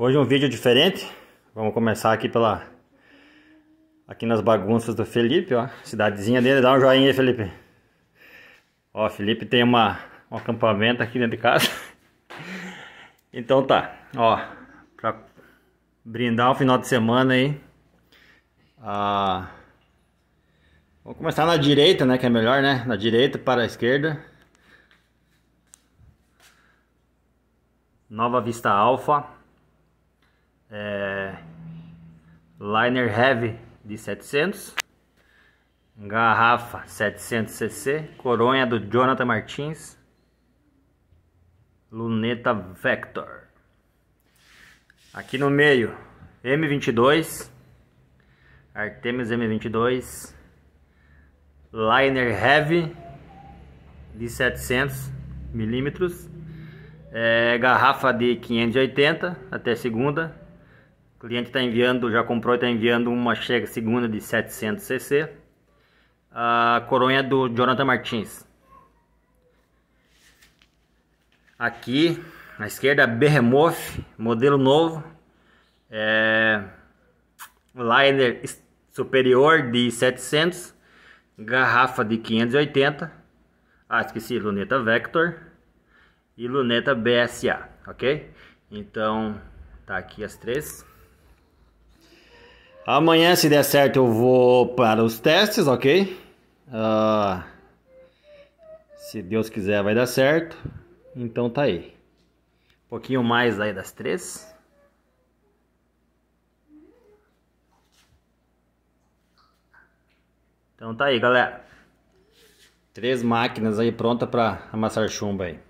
Hoje um vídeo diferente. Vamos começar aqui pela aqui nas bagunças do Felipe, ó, cidadezinha dele. Dá um joinha aí, Felipe. Ó, Felipe tem uma um acampamento aqui dentro de casa. Então tá, ó, pra brindar o final de semana aí. Ah, começar na direita, né, que é melhor, né? Na direita para a esquerda. Nova Vista Alfa é, liner heavy de 700, garrafa 700cc, coronha do Jonathan Martins, luneta Vector. Aqui no meio, M22, Artemis M22, liner heavy de 700 milímetros, é, garrafa de 580 até segunda, o cliente está enviando, já comprou e está enviando uma chega segunda de 700 cc. A coronha é do Jonathan Martins. Aqui na esquerda, Behemoth, modelo novo. É, liner superior de 700. Garrafa de 580. Ah, esqueci, luneta Vector. E luneta BSA, ok? Então, tá aqui as três. Amanhã, se der certo, eu vou para os testes, ok? Uh, se Deus quiser, vai dar certo. Então tá aí. Um pouquinho mais aí das três. Então tá aí, galera. Três máquinas aí pronta para amassar chumbo aí.